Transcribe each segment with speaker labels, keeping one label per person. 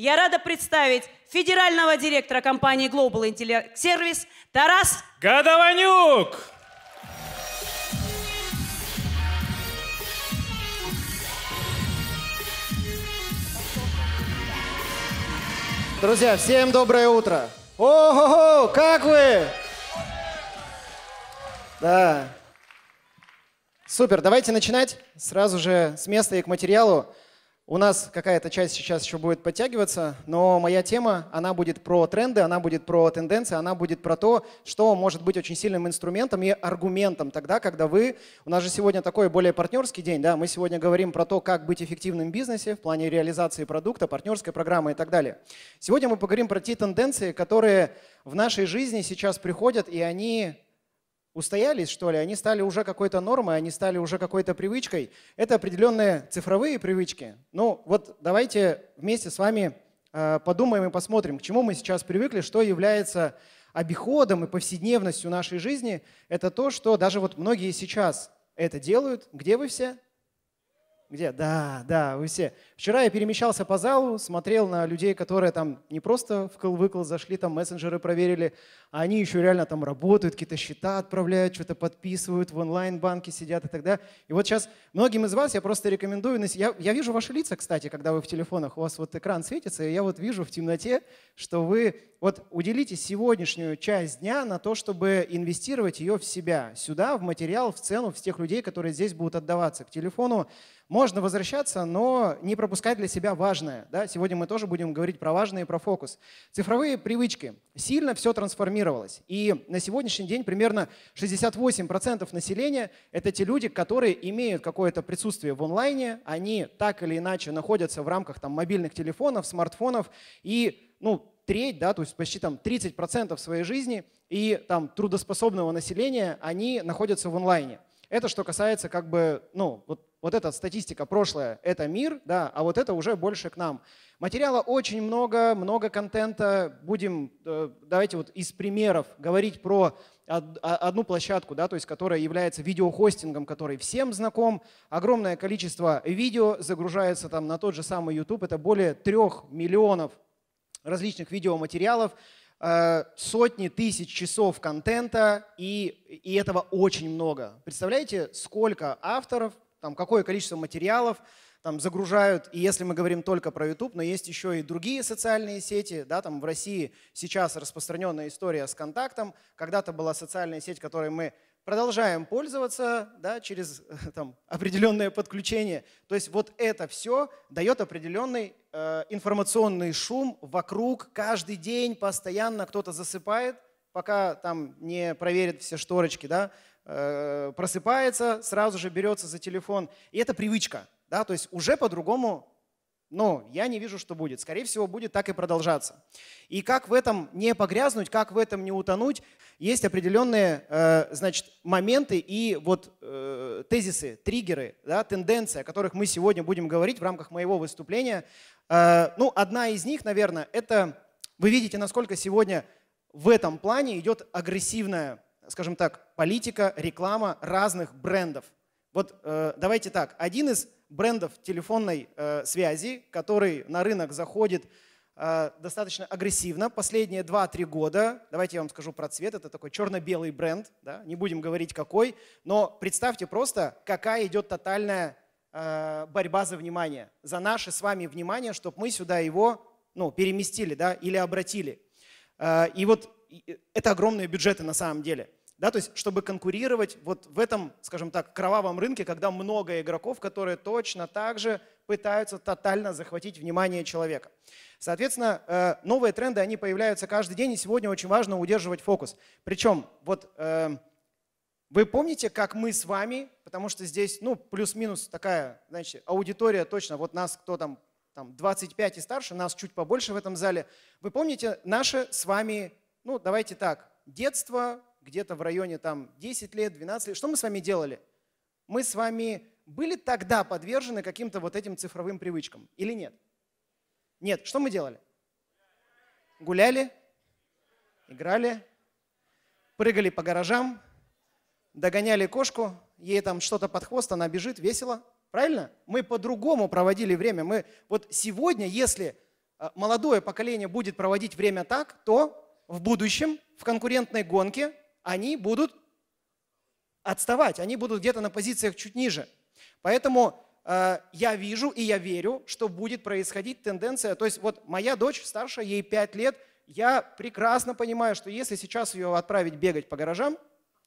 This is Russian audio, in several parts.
Speaker 1: Я рада представить федерального директора компании Global Intellect Service Тарас Гадованюк. Друзья, всем доброе утро. Ого-го, как вы? Да. Супер, давайте начинать сразу же с места и к материалу. У нас какая-то часть сейчас еще будет подтягиваться, но моя тема, она будет про тренды, она будет про тенденции, она будет про то, что может быть очень сильным инструментом и аргументом тогда, когда вы… У нас же сегодня такой более партнерский день, да, мы сегодня говорим про то, как быть эффективным в бизнесе в плане реализации продукта, партнерской программы и так далее. Сегодня мы поговорим про те тенденции, которые в нашей жизни сейчас приходят, и они устоялись, что ли, они стали уже какой-то нормой, они стали уже какой-то привычкой. Это определенные цифровые привычки. Ну вот давайте вместе с вами э, подумаем и посмотрим, к чему мы сейчас привыкли, что является обиходом и повседневностью нашей жизни. Это то, что даже вот многие сейчас это делают. Где вы все? Где? Да, да, вы все. Вчера я перемещался по залу, смотрел на людей, которые там не просто в выкл зашли, там мессенджеры проверили, а они еще реально там работают, какие-то счета отправляют, что-то подписывают, в онлайн-банке сидят и так далее. И вот сейчас многим из вас я просто рекомендую, я, я вижу ваши лица, кстати, когда вы в телефонах, у вас вот экран светится, и я вот вижу в темноте, что вы вот уделите сегодняшнюю часть дня на то, чтобы инвестировать ее в себя, сюда, в материал, в цену, в тех людей, которые здесь будут отдаваться к телефону. Можно возвращаться, но не пропускать для себя важное. Да? Сегодня мы тоже будем говорить про важное и про фокус. Цифровые привычки. Сильно все трансформировалось. И на сегодняшний день примерно 68% населения — это те люди, которые имеют какое-то присутствие в онлайне, они так или иначе находятся в рамках там, мобильных телефонов, смартфонов, и ну, треть, да, то есть почти там 30% своей жизни и там трудоспособного населения, они находятся в онлайне. Это что касается как бы, ну, вот, вот эта статистика прошлое, это мир, да, а вот это уже больше к нам. Материала очень много, много контента. Будем, э, давайте вот из примеров говорить про одну площадку, да, то есть которая является видеохостингом, который всем знаком. Огромное количество видео загружается там на тот же самый YouTube. Это более трех миллионов различных видеоматериалов. Э, сотни тысяч часов контента, и, и этого очень много. Представляете, сколько авторов, там, какое количество материалов там, загружают, и если мы говорим только про YouTube, но есть еще и другие социальные сети, да, там в России сейчас распространенная история с контактом, когда-то была социальная сеть, которой мы продолжаем пользоваться да, через там, определенное подключение. То есть вот это все дает определенный э, информационный шум вокруг. Каждый день постоянно кто-то засыпает, пока там не проверит все шторочки, да, э, просыпается, сразу же берется за телефон. И это привычка. Да, то есть уже по-другому но я не вижу, что будет. Скорее всего, будет так и продолжаться. И как в этом не погрязнуть, как в этом не утонуть, есть определенные э, значит, моменты и вот э, тезисы, триггеры, да, тенденции, о которых мы сегодня будем говорить в рамках моего выступления. Э, ну, одна из них, наверное, это вы видите, насколько сегодня в этом плане идет агрессивная, скажем так, политика, реклама разных брендов. Вот давайте так, один из брендов телефонной э, связи, который на рынок заходит э, достаточно агрессивно. Последние 2-3 года, давайте я вам скажу про цвет, это такой черно-белый бренд, да? не будем говорить какой, но представьте просто, какая идет тотальная э, борьба за внимание, за наше с вами внимание, чтобы мы сюда его ну, переместили да? или обратили. Э, и вот это огромные бюджеты на самом деле – да, то есть чтобы конкурировать вот в этом, скажем так, кровавом рынке, когда много игроков, которые точно так же пытаются тотально захватить внимание человека. Соответственно, э, новые тренды, они появляются каждый день, и сегодня очень важно удерживать фокус. Причем вот э, вы помните, как мы с вами, потому что здесь, ну, плюс-минус такая, значит, аудитория точно, вот нас кто там там, 25 и старше, нас чуть побольше в этом зале. Вы помните наше с вами, ну, давайте так, детство, где-то в районе там 10 лет, 12 лет, что мы с вами делали? Мы с вами были тогда подвержены каким-то вот этим цифровым привычкам или нет? Нет. Что мы делали? Гуляли, играли, прыгали по гаражам, догоняли кошку, ей там что-то под хвост, она бежит, весело. Правильно? Мы по-другому проводили время. Мы вот сегодня, если э, молодое поколение будет проводить время так, то в будущем, в конкурентной гонке, они будут отставать, они будут где-то на позициях чуть ниже. Поэтому э, я вижу и я верю, что будет происходить тенденция. То есть вот моя дочь старшая, ей 5 лет, я прекрасно понимаю, что если сейчас ее отправить бегать по гаражам,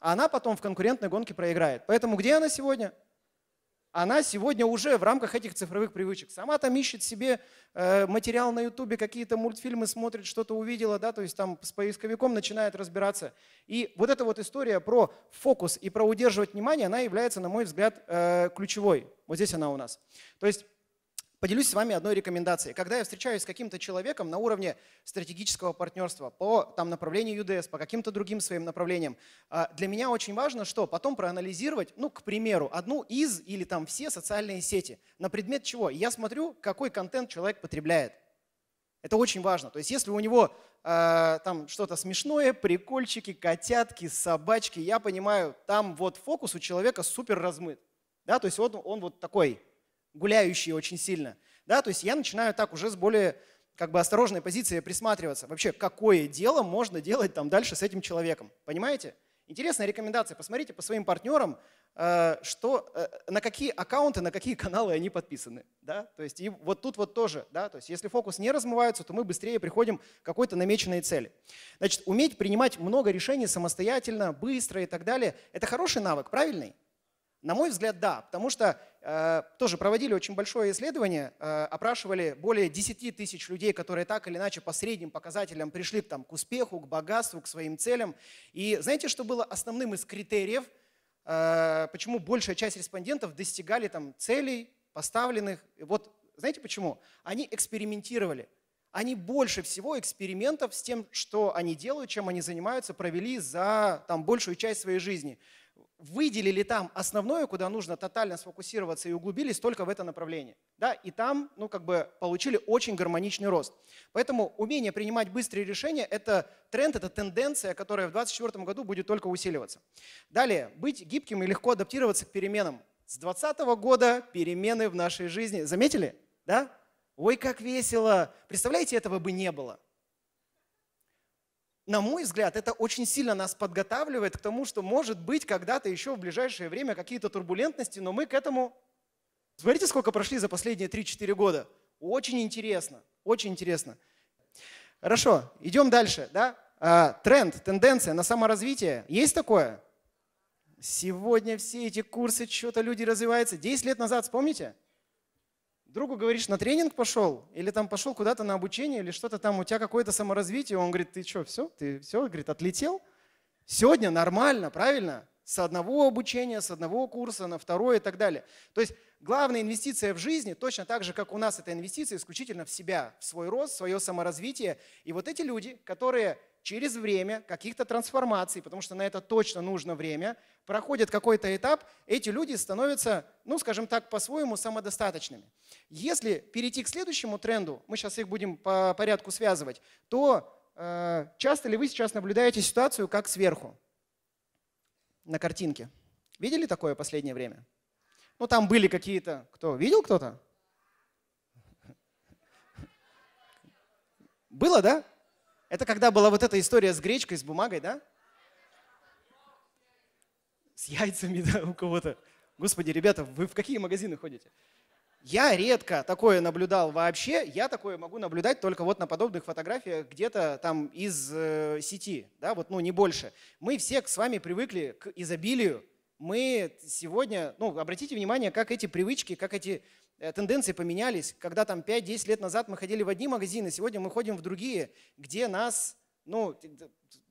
Speaker 1: она потом в конкурентной гонке проиграет. Поэтому где она сегодня? она сегодня уже в рамках этих цифровых привычек. Сама там ищет себе э, материал на ютубе, какие-то мультфильмы смотрит, что-то увидела, да, то есть там с поисковиком начинает разбираться. И вот эта вот история про фокус и про удерживать внимание, она является, на мой взгляд, э, ключевой. Вот здесь она у нас. То есть Поделюсь с вами одной рекомендацией. Когда я встречаюсь с каким-то человеком на уровне стратегического партнерства по там, направлению UDS, по каким-то другим своим направлениям, а, для меня очень важно, что потом проанализировать, ну, к примеру, одну из или там все социальные сети. На предмет чего? Я смотрю, какой контент человек потребляет. Это очень важно. То есть если у него э, там что-то смешное, прикольчики, котятки, собачки, я понимаю, там вот фокус у человека супер размыт. Да, то есть вот он вот такой гуляющие очень сильно. Да, то есть я начинаю так уже с более как бы осторожной позиции присматриваться. Вообще, какое дело можно делать там дальше с этим человеком? Понимаете? Интересная рекомендация. Посмотрите по своим партнерам, э, что, э, на какие аккаунты, на какие каналы они подписаны. Да? То есть и вот тут вот тоже. Да? То есть если фокус не размывается, то мы быстрее приходим к какой-то намеченной цели. Значит, уметь принимать много решений самостоятельно, быстро и так далее – это хороший навык, правильный? На мой взгляд, да, потому что э, тоже проводили очень большое исследование, э, опрашивали более 10 тысяч людей, которые так или иначе по средним показателям пришли там, к успеху, к богатству, к своим целям. И знаете, что было основным из критериев, э, почему большая часть респондентов достигали там, целей, поставленных? Вот знаете почему? Они экспериментировали. Они больше всего экспериментов с тем, что они делают, чем они занимаются, провели за там, большую часть своей жизни выделили там основное, куда нужно тотально сфокусироваться и углубились только в это направление. Да, и там, ну, как бы получили очень гармоничный рост. Поэтому умение принимать быстрые решения – это тренд, это тенденция, которая в 2024 году будет только усиливаться. Далее, быть гибким и легко адаптироваться к переменам. С 2020 года перемены в нашей жизни. Заметили? Да? Ой, как весело! Представляете, этого бы не было – на мой взгляд, это очень сильно нас подготавливает к тому, что может быть когда-то еще в ближайшее время какие-то турбулентности, но мы к этому... Смотрите, сколько прошли за последние 3-4 года. Очень интересно, очень интересно. Хорошо, идем дальше. Да? А, тренд, тенденция на саморазвитие. Есть такое? Сегодня все эти курсы, что-то люди развиваются. 10 лет назад, вспомните? другу говоришь, на тренинг пошел, или там пошел куда-то на обучение, или что-то там, у тебя какое-то саморазвитие, он говорит, ты что, все, ты все, говорит, отлетел? Сегодня нормально, правильно? С одного обучения, с одного курса на второе и так далее. То есть главная инвестиция в жизни, точно так же, как у нас эта инвестиция, исключительно в себя, в свой рост, в свое саморазвитие. И вот эти люди, которые через время каких-то трансформаций, потому что на это точно нужно время, проходит какой-то этап, эти люди становятся, ну, скажем так, по-своему самодостаточными. Если перейти к следующему тренду, мы сейчас их будем по порядку связывать, то э, часто ли вы сейчас наблюдаете ситуацию как сверху на картинке? Видели такое последнее время? Ну, там были какие-то... Кто? Видел кто-то? Было, да? Это когда была вот эта история с гречкой, с бумагой, да? С яйцами, да, у кого-то. Господи, ребята, вы в какие магазины ходите? Я редко такое наблюдал вообще. Я такое могу наблюдать только вот на подобных фотографиях где-то там из э, сети, да, вот, ну, не больше. Мы все с вами привыкли к изобилию. Мы сегодня, ну, обратите внимание, как эти привычки, как эти Э, тенденции поменялись. Когда там 5-10 лет назад мы ходили в одни магазины, сегодня мы ходим в другие, где нас, ну,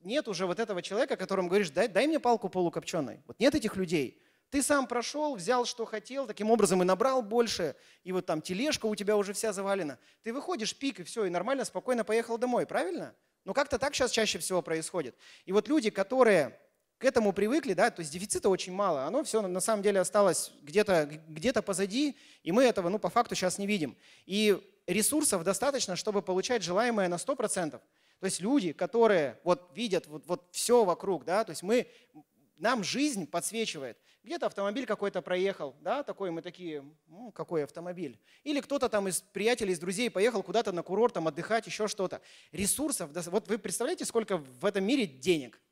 Speaker 1: нет уже вот этого человека, которому говоришь, дай, дай мне палку полукопченой. Вот нет этих людей. Ты сам прошел, взял, что хотел, таким образом и набрал больше, и вот там тележка у тебя уже вся завалена. Ты выходишь, пик, и все, и нормально, спокойно поехал домой, правильно? Но как-то так сейчас чаще всего происходит. И вот люди, которые к этому привыкли, да, то есть дефицита очень мало, оно все на самом деле осталось где-то где позади, и мы этого, ну, по факту сейчас не видим. И ресурсов достаточно, чтобы получать желаемое на 100%. То есть люди, которые вот видят вот, вот все вокруг, да, то есть мы, нам жизнь подсвечивает. Где-то автомобиль какой-то проехал, да, такой мы такие, ну, какой автомобиль. Или кто-то там из приятелей, из друзей поехал куда-то на курорт, там отдыхать, еще что-то. Ресурсов, вот вы представляете, сколько в этом мире денег –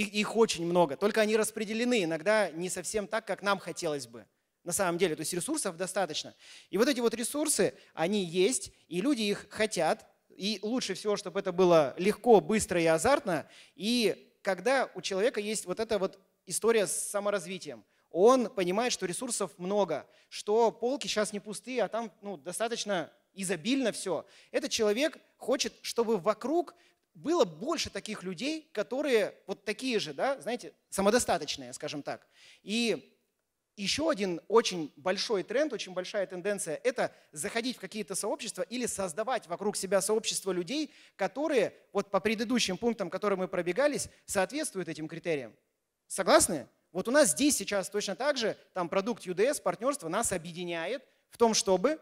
Speaker 1: их, их очень много, только они распределены иногда не совсем так, как нам хотелось бы. На самом деле, то есть ресурсов достаточно. И вот эти вот ресурсы, они есть, и люди их хотят. И лучше всего, чтобы это было легко, быстро и азартно. И когда у человека есть вот эта вот история с саморазвитием, он понимает, что ресурсов много, что полки сейчас не пустые, а там ну, достаточно изобильно все. Этот человек хочет, чтобы вокруг было больше таких людей, которые вот такие же, да, знаете, самодостаточные, скажем так. И еще один очень большой тренд, очень большая тенденция – это заходить в какие-то сообщества или создавать вокруг себя сообщество людей, которые вот по предыдущим пунктам, которые мы пробегались, соответствуют этим критериям. Согласны? Вот у нас здесь сейчас точно так же, там продукт UDS, партнерство нас объединяет в том, чтобы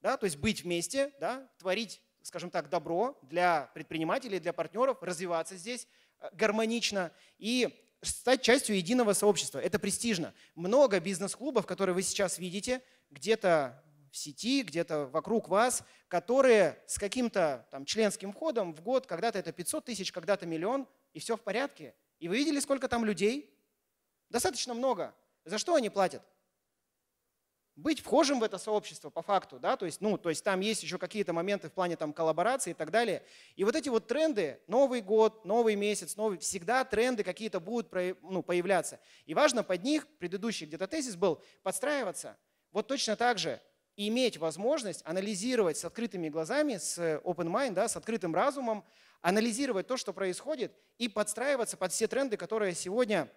Speaker 1: да, то есть быть вместе, да, творить скажем так, добро для предпринимателей, для партнеров развиваться здесь э, гармонично и стать частью единого сообщества. Это престижно. Много бизнес-клубов, которые вы сейчас видите, где-то в сети, где-то вокруг вас, которые с каким-то там членским входом в год, когда-то это 500 тысяч, когда-то миллион, и все в порядке. И вы видели, сколько там людей? Достаточно много. За что они платят? быть вхожим в это сообщество по факту, да, то есть, ну, то есть там есть еще какие-то моменты в плане там коллаборации и так далее. И вот эти вот тренды, Новый год, Новый месяц, новый, всегда тренды какие-то будут ну, появляться. И важно под них, предыдущий где-то тезис был, подстраиваться. Вот точно так же иметь возможность анализировать с открытыми глазами, с open mind, да, с открытым разумом, анализировать то, что происходит, и подстраиваться под все тренды, которые сегодня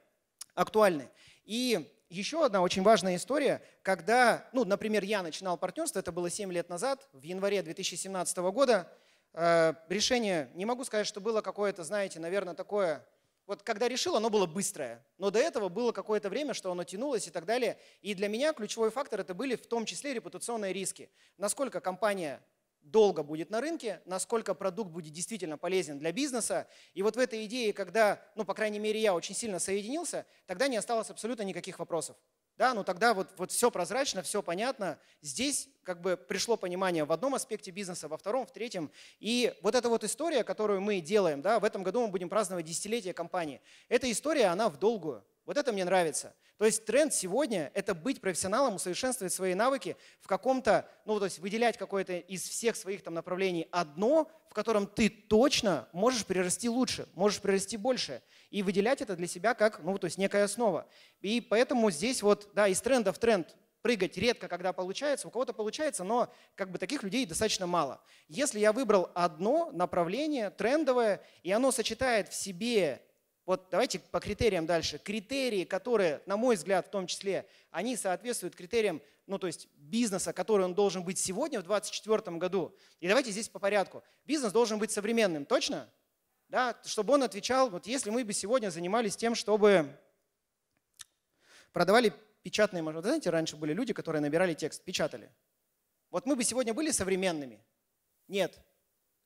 Speaker 1: актуальны. И еще одна очень важная история, когда, ну, например, я начинал партнерство, это было 7 лет назад, в январе 2017 года. Э, решение, не могу сказать, что было какое-то, знаете, наверное, такое, вот когда решил, оно было быстрое, но до этого было какое-то время, что оно тянулось и так далее. И для меня ключевой фактор это были в том числе репутационные риски. Насколько компания долго будет на рынке, насколько продукт будет действительно полезен для бизнеса. И вот в этой идее, когда, ну, по крайней мере, я очень сильно соединился, тогда не осталось абсолютно никаких вопросов. Да, ну тогда вот, вот все прозрачно, все понятно. Здесь как бы пришло понимание в одном аспекте бизнеса, во втором, в третьем. И вот эта вот история, которую мы делаем, да, в этом году мы будем праздновать десятилетие компании. Эта история, она в долгую. Вот это мне нравится. То есть тренд сегодня – это быть профессионалом, усовершенствовать свои навыки в каком-то, ну, то есть выделять какое-то из всех своих там направлений одно, в котором ты точно можешь прирасти лучше, можешь прирасти больше. И выделять это для себя как, ну, то есть некая основа. И поэтому здесь вот, да, из тренда в тренд прыгать редко, когда получается. У кого-то получается, но как бы таких людей достаточно мало. Если я выбрал одно направление, трендовое, и оно сочетает в себе вот давайте по критериям дальше. Критерии, которые, на мой взгляд, в том числе, они соответствуют критериям, ну то есть бизнеса, который он должен быть сегодня, в 2024 году. И давайте здесь по порядку. Бизнес должен быть современным, точно? Да, чтобы он отвечал, вот если мы бы сегодня занимались тем, чтобы продавали печатные машины. Знаете, раньше были люди, которые набирали текст, печатали. Вот мы бы сегодня были современными? Нет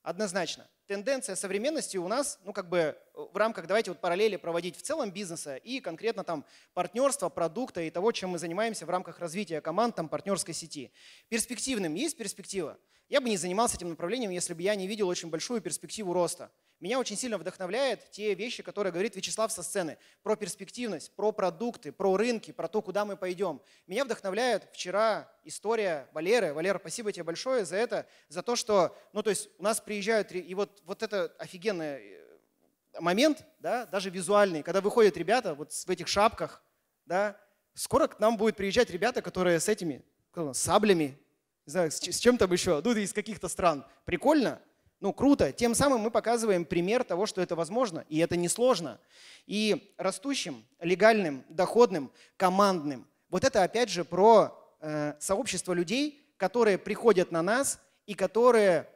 Speaker 1: однозначно. Тенденция современности у нас, ну как бы в рамках, давайте вот параллели проводить в целом бизнеса и конкретно там партнерства, продукта и того, чем мы занимаемся в рамках развития команд, там партнерской сети. Перспективным есть перспектива? Я бы не занимался этим направлением, если бы я не видел очень большую перспективу роста. Меня очень сильно вдохновляет те вещи, которые говорит Вячеслав со сцены. Про перспективность, про продукты, про рынки, про то, куда мы пойдем. Меня вдохновляет вчера история Валеры. Валера, спасибо тебе большое за это, за то, что, ну, то есть у нас приезжают, и вот, вот это офигенный э, момент, да, даже визуальный, когда выходят ребята вот в этих шапках, да, скоро к нам будут приезжать ребята, которые с этими, саблями, не знаю, с чем там еще, ну, из каких-то стран. Прикольно, ну, круто. Тем самым мы показываем пример того, что это возможно, и это несложно. И растущим, легальным, доходным, командным. Вот это опять же про э, сообщество людей, которые приходят на нас и которые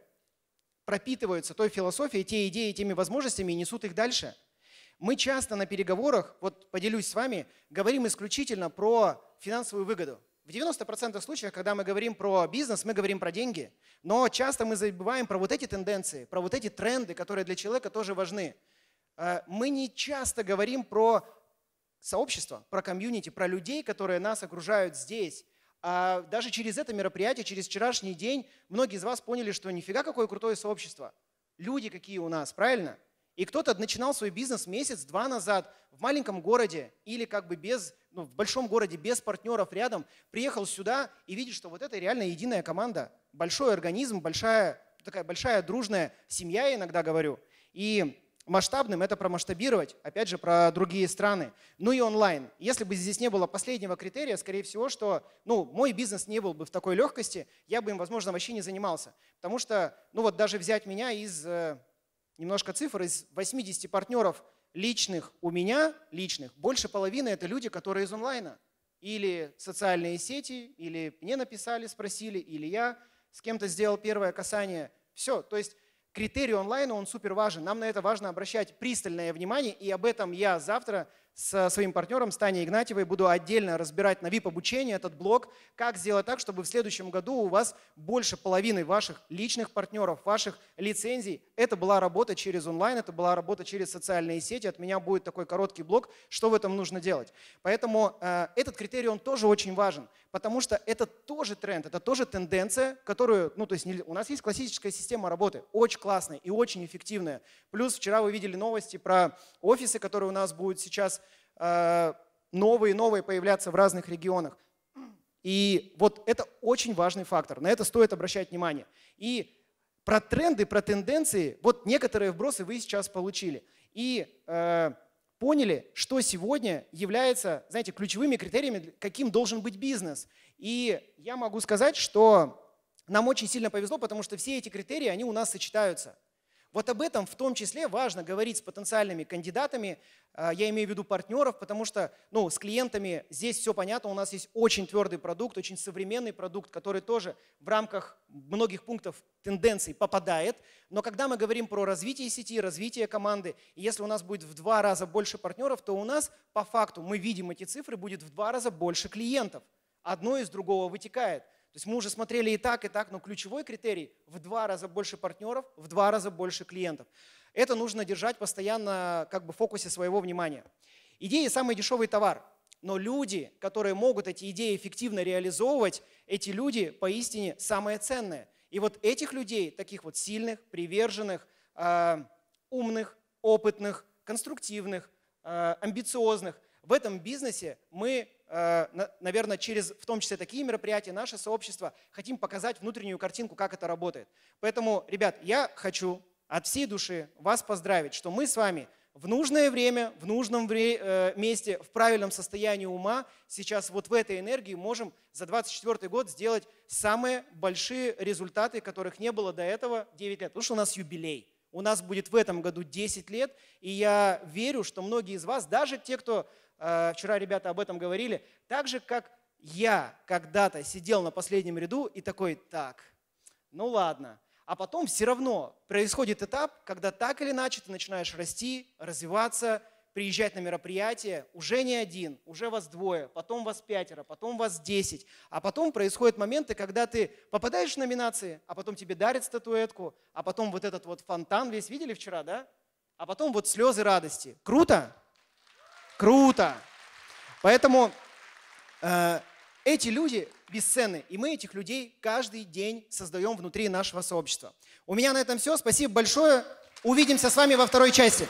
Speaker 1: пропитываются той философией, те идеи, теми возможностями и несут их дальше. Мы часто на переговорах, вот поделюсь с вами, говорим исключительно про финансовую выгоду. В 90% случаев, когда мы говорим про бизнес, мы говорим про деньги. Но часто мы забываем про вот эти тенденции, про вот эти тренды, которые для человека тоже важны. Э, мы не часто говорим про сообщество, про комьюнити, про людей, которые нас окружают здесь. А даже через это мероприятие, через вчерашний день, многие из вас поняли, что нифига какое крутое сообщество. Люди какие у нас, правильно? И кто-то начинал свой бизнес месяц-два назад в маленьком городе или как бы без, ну, в большом городе без партнеров рядом, приехал сюда и видит, что вот это реально единая команда, большой организм, большая, такая большая дружная семья, я иногда говорю. И масштабным это про масштабировать, опять же, про другие страны. Ну и онлайн. Если бы здесь не было последнего критерия, скорее всего, что ну, мой бизнес не был бы в такой легкости, я бы им, возможно, вообще не занимался. Потому что, ну вот даже взять меня из э, немножко цифр, из 80 партнеров личных у меня, личных, больше половины это люди, которые из онлайна. Или социальные сети, или мне написали, спросили, или я с кем-то сделал первое касание. Все, то есть критерий онлайна, он супер важен. Нам на это важно обращать пристальное внимание, и об этом я завтра со своим партнером, с Таней Игнатьевой, буду отдельно разбирать на VIP-обучение этот блок, как сделать так, чтобы в следующем году у вас больше половины ваших личных партнеров, ваших лицензий. Это была работа через онлайн, это была работа через социальные сети. От меня будет такой короткий блок, что в этом нужно делать. Поэтому э, этот критерий, он тоже очень важен, потому что это тоже тренд, это тоже тенденция, которую, ну то есть у нас есть классическая система работы, очень классная и очень эффективная. Плюс вчера вы видели новости про офисы, которые у нас будут сейчас Э, новые и новые появляться в разных регионах. И вот это очень важный фактор, на это стоит обращать внимание. И про тренды, про тенденции, вот некоторые вбросы вы сейчас получили. И э, поняли, что сегодня является, знаете, ключевыми критериями, каким должен быть бизнес. И я могу сказать, что нам очень сильно повезло, потому что все эти критерии, они у нас сочетаются – вот об этом в том числе важно говорить с потенциальными кандидатами, а, я имею в виду партнеров, потому что ну, с клиентами здесь все понятно, у нас есть очень твердый продукт, очень современный продукт, который тоже в рамках многих пунктов тенденций попадает. Но когда мы говорим про развитие сети, развитие команды, и если у нас будет в два раза больше партнеров, то у нас по факту, мы видим эти цифры, будет в два раза больше клиентов. Одно из другого вытекает – то есть мы уже смотрели и так, и так, но ключевой критерий – в два раза больше партнеров, в два раза больше клиентов. Это нужно держать постоянно как бы в фокусе своего внимания. Идеи – самый дешевый товар. Но люди, которые могут эти идеи эффективно реализовывать, эти люди поистине самые ценные. И вот этих людей, таких вот сильных, приверженных, э, умных, опытных, конструктивных, э, амбициозных, в этом бизнесе мы Э, наверное, через, в том числе, такие мероприятия, наше сообщество, хотим показать внутреннюю картинку, как это работает. Поэтому, ребят, я хочу от всей души вас поздравить, что мы с вами в нужное время, в нужном э, месте, в правильном состоянии ума, сейчас вот в этой энергии можем за 24 год сделать самые большие результаты, которых не было до этого 9 лет. Потому что у нас юбилей. У нас будет в этом году 10 лет, и я верю, что многие из вас, даже те, кто Э, вчера ребята об этом говорили, так же, как я когда-то сидел на последнем ряду и такой, так, ну ладно. А потом все равно происходит этап, когда так или иначе ты начинаешь расти, развиваться, приезжать на мероприятие, уже не один, уже вас двое, потом вас пятеро, потом вас десять. А потом происходят моменты, когда ты попадаешь в номинации, а потом тебе дарят статуэтку, а потом вот этот вот фонтан весь видели вчера, да? А потом вот слезы радости. Круто? Круто! Поэтому э, эти люди бесценны, и мы этих людей каждый день создаем внутри нашего сообщества. У меня на этом все. Спасибо большое. Увидимся с вами во второй части.